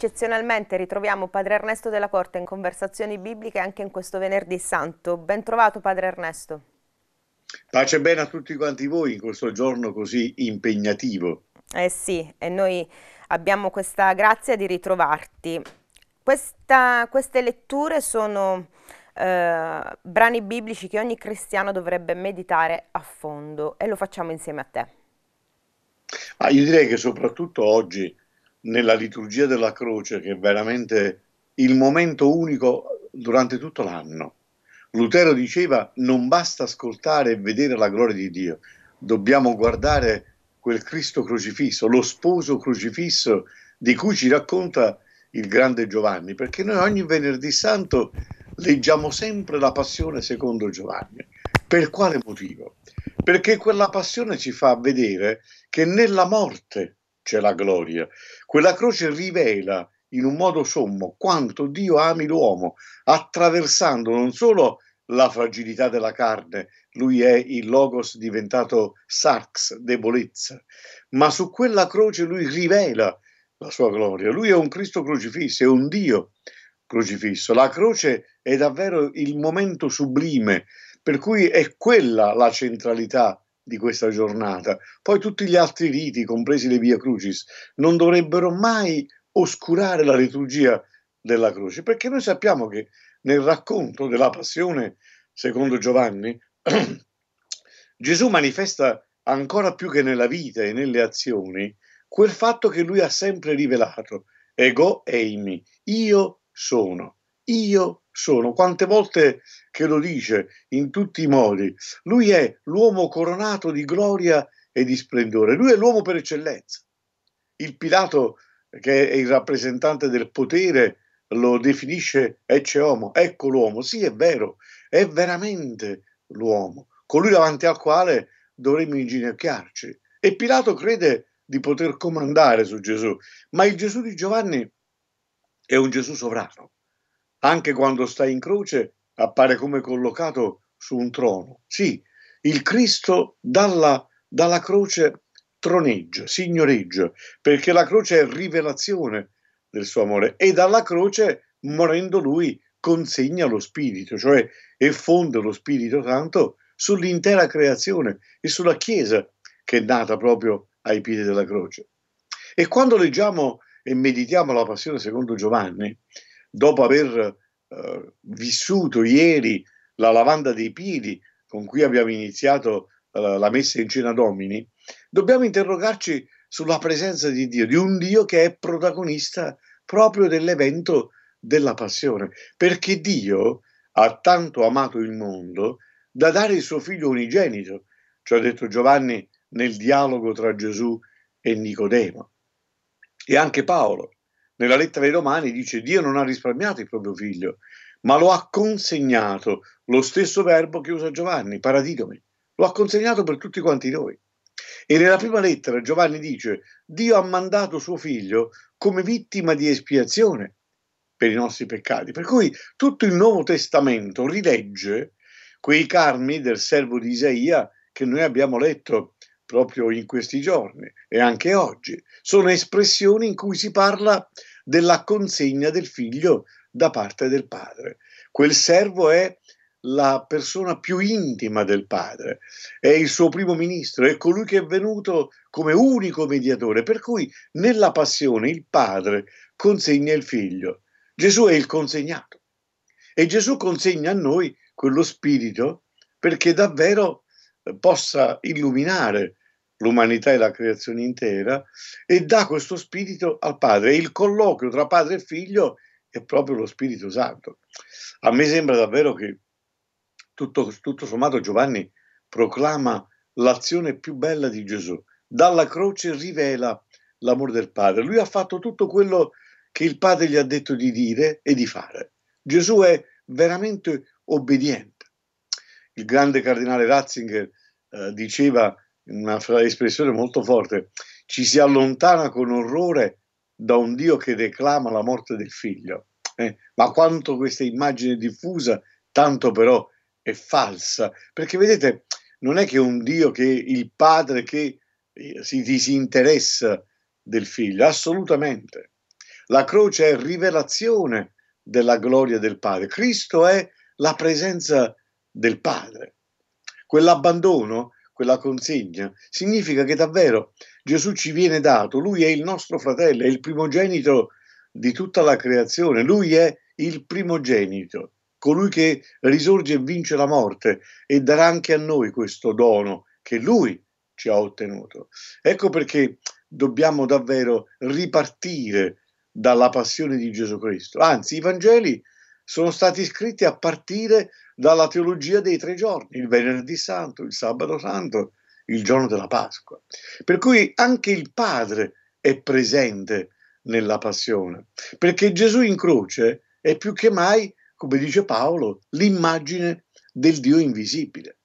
Eccezionalmente ritroviamo Padre Ernesto della Corte in conversazioni bibliche anche in questo venerdì santo. Ben trovato Padre Ernesto. Pace bene a tutti quanti voi in questo giorno così impegnativo. Eh sì, e noi abbiamo questa grazia di ritrovarti. Questa, queste letture sono eh, brani biblici che ogni cristiano dovrebbe meditare a fondo e lo facciamo insieme a te. Ah, io direi che soprattutto oggi nella liturgia della croce che è veramente il momento unico durante tutto l'anno. Lutero diceva non basta ascoltare e vedere la gloria di Dio, dobbiamo guardare quel Cristo crocifisso, lo sposo crocifisso di cui ci racconta il grande Giovanni, perché noi ogni venerdì santo leggiamo sempre la passione secondo Giovanni. Per quale motivo? Perché quella passione ci fa vedere che nella morte c'è la gloria. Quella croce rivela in un modo sommo quanto Dio ami l'uomo, attraversando non solo la fragilità della carne, lui è il logos diventato sarx, debolezza, ma su quella croce lui rivela la sua gloria. Lui è un Cristo crocifisso, è un Dio crocifisso. La croce è davvero il momento sublime, per cui è quella la centralità di questa giornata. Poi tutti gli altri riti, compresi le via crucis, non dovrebbero mai oscurare la liturgia della croce, perché noi sappiamo che nel racconto della passione, secondo Giovanni, Gesù manifesta ancora più che nella vita e nelle azioni quel fatto che lui ha sempre rivelato, ego eimi, io sono, io sono sono, quante volte che lo dice in tutti i modi, lui è l'uomo coronato di gloria e di splendore, lui è l'uomo per eccellenza. Il Pilato, che è il rappresentante del potere, lo definisce ecce homo, ecco l'uomo, sì è vero, è veramente l'uomo, colui davanti al quale dovremmo inginocchiarci. E Pilato crede di poter comandare su Gesù, ma il Gesù di Giovanni è un Gesù sovrano, anche quando sta in croce, appare come collocato su un trono. Sì, il Cristo dalla, dalla croce troneggia, signoreggia, perché la croce è rivelazione del suo amore e dalla croce, morendo lui, consegna lo Spirito, cioè effonde lo Spirito Santo sull'intera creazione e sulla Chiesa che è nata proprio ai piedi della croce. E quando leggiamo e meditiamo la passione secondo Giovanni, dopo aver eh, vissuto ieri la lavanda dei piedi con cui abbiamo iniziato eh, la messa in cena domini, dobbiamo interrogarci sulla presenza di Dio, di un Dio che è protagonista proprio dell'evento della passione, perché Dio ha tanto amato il mondo da dare il suo figlio unigenito, ci ha detto Giovanni nel dialogo tra Gesù e Nicodemo. E anche Paolo nella lettera ai Romani dice Dio non ha risparmiato il proprio figlio, ma lo ha consegnato, lo stesso verbo che usa Giovanni, paradidomi, lo ha consegnato per tutti quanti noi. E nella prima lettera Giovanni dice Dio ha mandato suo figlio come vittima di espiazione per i nostri peccati. Per cui tutto il Nuovo Testamento rilegge quei carmi del servo di Isaia che noi abbiamo letto proprio in questi giorni e anche oggi. Sono espressioni in cui si parla della consegna del figlio da parte del padre. Quel servo è la persona più intima del padre, è il suo primo ministro, è colui che è venuto come unico mediatore, per cui nella passione il padre consegna il figlio. Gesù è il consegnato e Gesù consegna a noi quello spirito perché davvero possa illuminare l'umanità e la creazione intera, e dà questo spirito al padre. Il colloquio tra padre e figlio è proprio lo Spirito Santo. A me sembra davvero che tutto, tutto sommato Giovanni proclama l'azione più bella di Gesù. Dalla croce rivela l'amore del Padre. Lui ha fatto tutto quello che il Padre gli ha detto di dire e di fare. Gesù è veramente obbediente. Il grande cardinale Ratzinger eh, diceva una espressione molto forte, ci si allontana con orrore da un Dio che declama la morte del figlio. Eh, ma quanto questa immagine diffusa, tanto però è falsa, perché vedete, non è che un Dio che il padre che eh, si disinteressa del figlio, assolutamente. La croce è rivelazione della gloria del padre, Cristo è la presenza del padre. Quell'abbandono quella consegna, significa che davvero Gesù ci viene dato, lui è il nostro fratello, è il primogenito di tutta la creazione, lui è il primogenito, colui che risorge e vince la morte e darà anche a noi questo dono che lui ci ha ottenuto. Ecco perché dobbiamo davvero ripartire dalla passione di Gesù Cristo. Anzi, i Vangeli sono stati scritti a partire dalla teologia dei tre giorni, il venerdì santo, il sabato santo, il giorno della Pasqua. Per cui anche il Padre è presente nella passione, perché Gesù in croce è più che mai, come dice Paolo, l'immagine del Dio invisibile.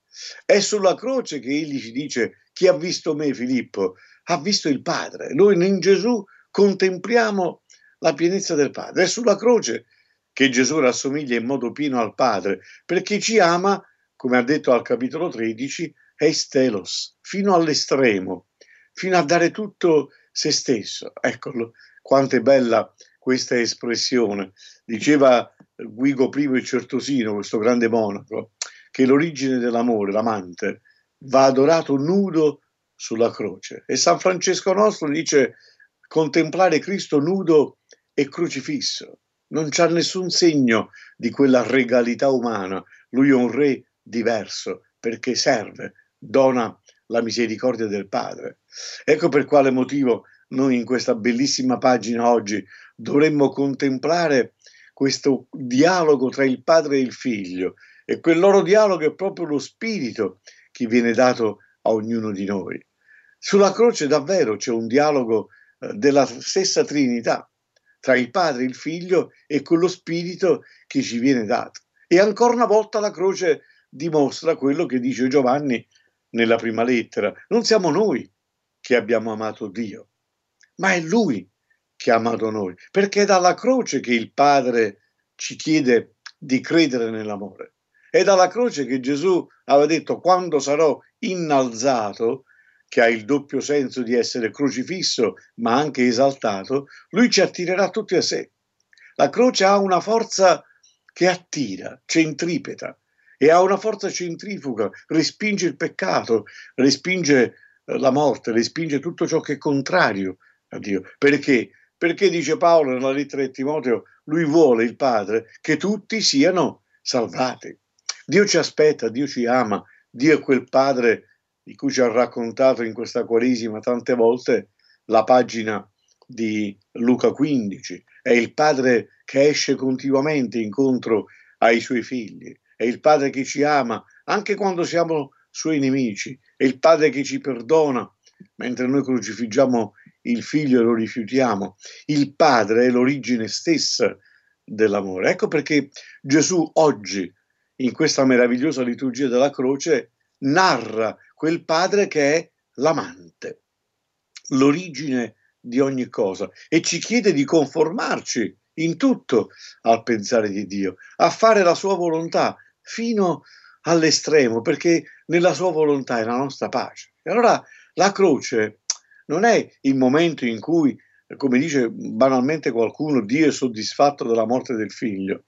È sulla croce che egli ci dice chi ha visto me Filippo ha visto il Padre. Noi in Gesù contempliamo la pienezza del Padre. È sulla croce che Gesù rassomiglia in modo pieno al Padre, perché ci ama, come ha detto al capitolo 13, eistelos, fino all'estremo, fino a dare tutto se stesso. Eccolo, quanto è bella questa espressione. Diceva Guigo I il Certosino, questo grande monaco, che l'origine dell'amore, l'amante, va adorato nudo sulla croce. E San Francesco nostro dice contemplare Cristo nudo e crocifisso non c'è nessun segno di quella regalità umana. Lui è un re diverso perché serve, dona la misericordia del Padre. Ecco per quale motivo noi in questa bellissima pagina oggi dovremmo contemplare questo dialogo tra il padre e il figlio e quel loro dialogo è proprio lo spirito che viene dato a ognuno di noi. Sulla croce davvero c'è un dialogo eh, della stessa Trinità tra il padre e il figlio e quello spirito che ci viene dato. E ancora una volta la croce dimostra quello che dice Giovanni nella prima lettera. Non siamo noi che abbiamo amato Dio, ma è Lui che ha amato noi, perché è dalla croce che il Padre ci chiede di credere nell'amore. È dalla croce che Gesù aveva detto quando sarò innalzato che ha il doppio senso di essere crocifisso ma anche esaltato, lui ci attirerà tutti a sé. La croce ha una forza che attira, centripeta, e ha una forza centrifuga, respinge il peccato, respinge eh, la morte, respinge tutto ciò che è contrario a Dio. Perché? Perché dice Paolo nella lettera di Timoteo, lui vuole il Padre che tutti siano salvati. Dio ci aspetta, Dio ci ama, Dio è quel Padre di cui ci ha raccontato in questa Quaresima tante volte la pagina di Luca 15. È il padre che esce continuamente incontro ai suoi figli, è il padre che ci ama anche quando siamo suoi nemici, è il padre che ci perdona mentre noi crucifiggiamo il figlio e lo rifiutiamo. Il padre è l'origine stessa dell'amore. Ecco perché Gesù oggi, in questa meravigliosa liturgia della croce, narra quel padre che è l'amante, l'origine di ogni cosa e ci chiede di conformarci in tutto al pensare di Dio, a fare la sua volontà fino all'estremo, perché nella sua volontà è la nostra pace. E allora la croce non è il momento in cui, come dice banalmente qualcuno, Dio è soddisfatto della morte del figlio.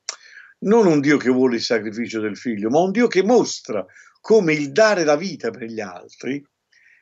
Non un Dio che vuole il sacrificio del figlio, ma un Dio che mostra come il dare la vita per gli altri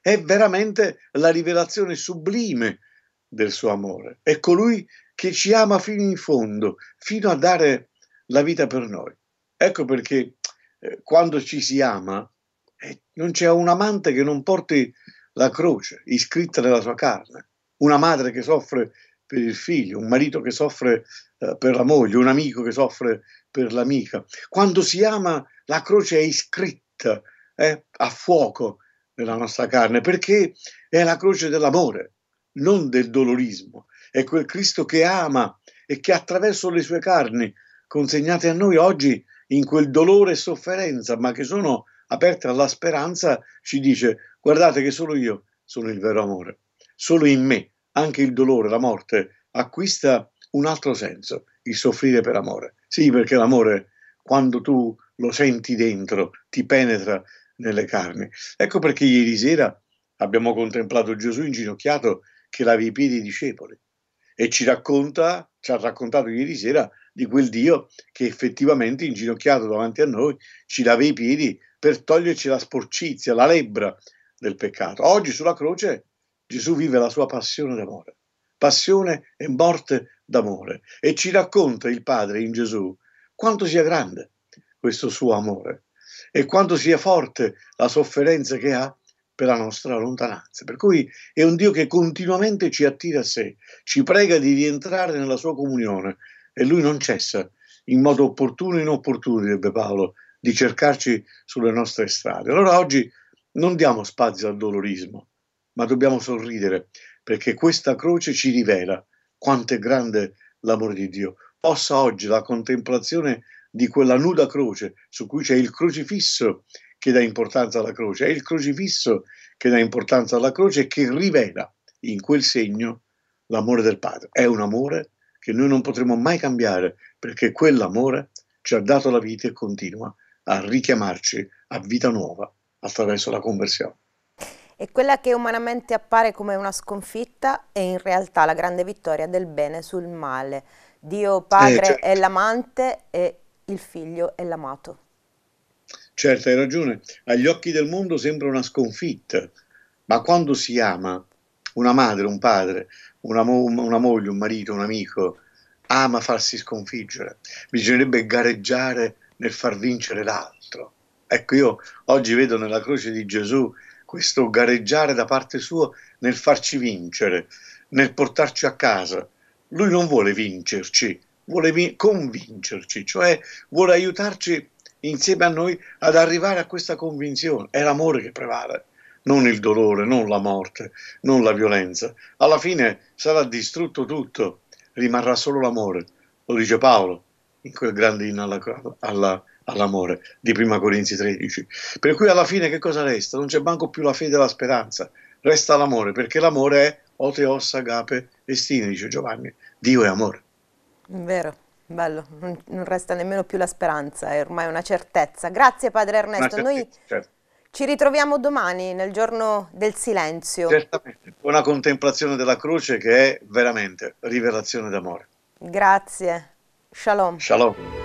è veramente la rivelazione sublime del suo amore. È colui che ci ama fino in fondo, fino a dare la vita per noi. Ecco perché eh, quando ci si ama eh, non c'è un amante che non porti la croce iscritta nella sua carne, una madre che soffre per il figlio, un marito che soffre eh, per la moglie, un amico che soffre per l'amica. Quando si ama la croce è iscritta fit, eh, a fuoco nella nostra carne, perché è la croce dell'amore, non del dolorismo. È quel Cristo che ama e che attraverso le sue carni consegnate a noi oggi in quel dolore e sofferenza, ma che sono aperte alla speranza, ci dice guardate che solo io sono il vero amore, solo in me anche il dolore, la morte acquista un altro senso, il soffrire per amore. Sì, perché l'amore, quando tu lo senti dentro, ti penetra nelle carni. Ecco perché ieri sera abbiamo contemplato Gesù inginocchiato che lava i piedi ai discepoli e ci racconta, ci ha raccontato ieri sera di quel Dio che effettivamente inginocchiato davanti a noi ci lava i piedi per toglierci la sporcizia, la lebbra del peccato. Oggi sulla croce Gesù vive la sua passione d'amore, passione e morte d'amore e ci racconta il Padre in Gesù quanto sia grande, questo suo amore e quanto sia forte la sofferenza che ha per la nostra lontananza. Per cui è un Dio che continuamente ci attira a sé, ci prega di rientrare nella sua comunione e lui non cessa, in modo opportuno e inopportuno, direbbe Paolo, di cercarci sulle nostre strade. Allora oggi non diamo spazio al dolorismo, ma dobbiamo sorridere, perché questa croce ci rivela quanto è grande l'amore di Dio. Possa oggi la contemplazione di quella nuda croce su cui c'è il crocifisso che dà importanza alla croce, è il crocifisso che dà importanza alla croce e che rivela in quel segno l'amore del Padre. È un amore che noi non potremo mai cambiare perché quell'amore ci ha dato la vita e continua a richiamarci a vita nuova attraverso la conversione. E quella che umanamente appare come una sconfitta è in realtà la grande vittoria del bene sul male. Dio Padre eh, certo. è l'amante e il figlio e l'amato. Certo, hai ragione. Agli occhi del mondo sembra una sconfitta, ma quando si ama una madre, un padre, una, mo una moglie, un marito, un amico, ama farsi sconfiggere. Bisognerebbe gareggiare nel far vincere l'altro. Ecco, io oggi vedo nella croce di Gesù questo gareggiare da parte sua nel farci vincere, nel portarci a casa. Lui non vuole vincerci, vuole convincerci, cioè vuole aiutarci insieme a noi ad arrivare a questa convinzione. È l'amore che prevale, non il dolore, non la morte, non la violenza. Alla fine sarà distrutto tutto, rimarrà solo l'amore, lo dice Paolo in quel grande inno alla, alla, all'amore di Prima Corinzi 13. Per cui alla fine che cosa resta? Non c'è manco più la fede e la speranza, resta l'amore, perché l'amore è oteos agape estini, dice Giovanni, Dio è amore. Vero, bello, non, non resta nemmeno più la speranza, è ormai una certezza. Grazie Padre Ernesto, noi certo. ci ritroviamo domani nel giorno del silenzio. Certamente, una contemplazione della croce che è veramente rivelazione d'amore. Grazie, shalom. Shalom.